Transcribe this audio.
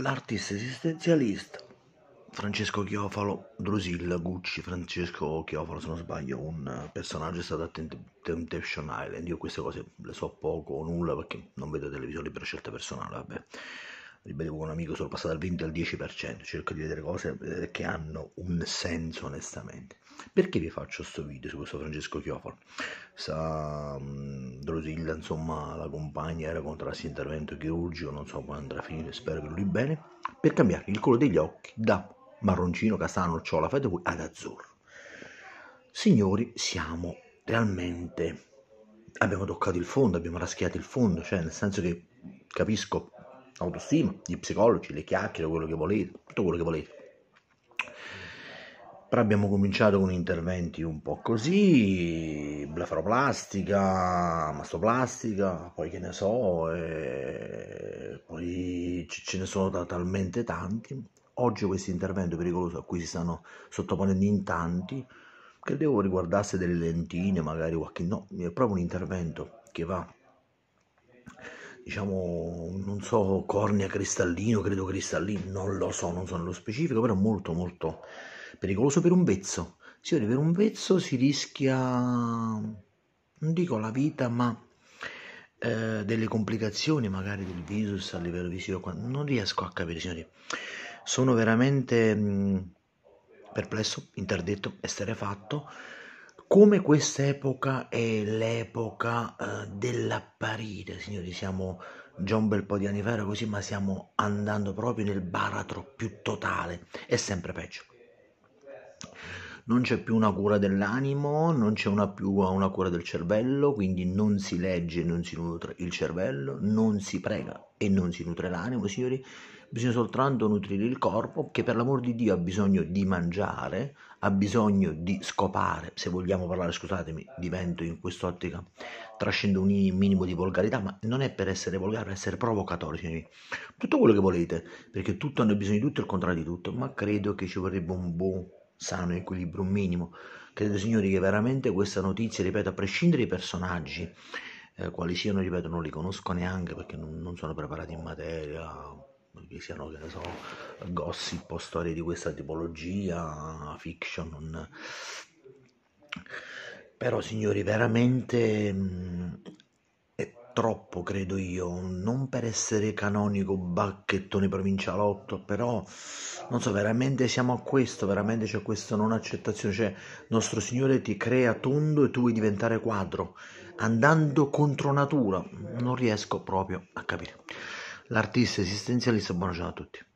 l'artista esistenzialista Francesco Chiofalo, Drusilla Gucci, Francesco Chiofalo se non sbaglio, un personaggio è stato a Temptation Island, io queste cose le so poco o nulla perché non vedo televisione per scelta personale, vabbè ripetevo con un amico, sono passato dal 20 al 10%, cerco di vedere cose eh, che hanno un senso onestamente. Perché vi faccio questo video su questo Francesco Chiofor? Sa, mm, Drosilla, insomma, la compagna era contro questo intervento chirurgico, non so quando andrà a finire, spero che lui bene, per cambiare il colore degli occhi da marroncino, castano, ciola, fate voi, ad azzurro. Signori, siamo realmente... abbiamo toccato il fondo, abbiamo raschiato il fondo, cioè nel senso che capisco autostima, gli psicologi, le chiacchiere, quello che volete, tutto quello che volete. Però abbiamo cominciato con interventi un po' così, blefaroplastica, mastoplastica, poi che ne so, e poi ce ne sono talmente tanti. Oggi questo intervento pericoloso a cui si stanno sottoponendo in tanti, credevo riguardasse delle lentine, magari qualche... No, è proprio un intervento che va diciamo, non so, cornea cristallino, credo cristallino, non lo so, non so nello specifico, però molto molto pericoloso per un vezzo. Signori, per un vezzo si rischia, non dico la vita, ma eh, delle complicazioni magari del virus a livello visivo, non riesco a capire, signori. Sono veramente mh, perplesso, interdetto, esterefatto. fatto come quest'epoca è l'epoca eh, dell'apparire, signori, siamo già un bel po' di anni fa era così, ma stiamo andando proprio nel baratro più totale, è sempre peggio non c'è più una cura dell'animo, non c'è una più una cura del cervello, quindi non si legge e non si nutre il cervello, non si prega e non si nutre l'animo, signori, bisogna soltanto nutrire il corpo che per l'amor di Dio ha bisogno di mangiare, ha bisogno di scopare, se vogliamo parlare, scusatemi, divento in quest'ottica, trascendo un minimo di volgarità, ma non è per essere volgare, è per essere provocatorio, signori. Tutto quello che volete, perché tutto hanno bisogno di tutto, il contrario di tutto, ma credo che ci vorrebbe un buon sano equilibrio, un minimo. Credo signori che veramente questa notizia, ripeto, a prescindere dai personaggi, eh, quali siano, ripeto, non li conosco neanche perché non, non sono preparati in materia, che siano, che ne so, gossip o storie di questa tipologia, fiction, non... Però signori, veramente mh, mm, troppo, credo io, non per essere canonico bacchettone provincialotto, però non so, veramente siamo a questo, veramente c'è questa non accettazione, cioè nostro Signore ti crea tondo e tu vuoi diventare quadro, andando contro natura, non riesco proprio a capire. L'artista esistenzialista, buongiorno a tutti.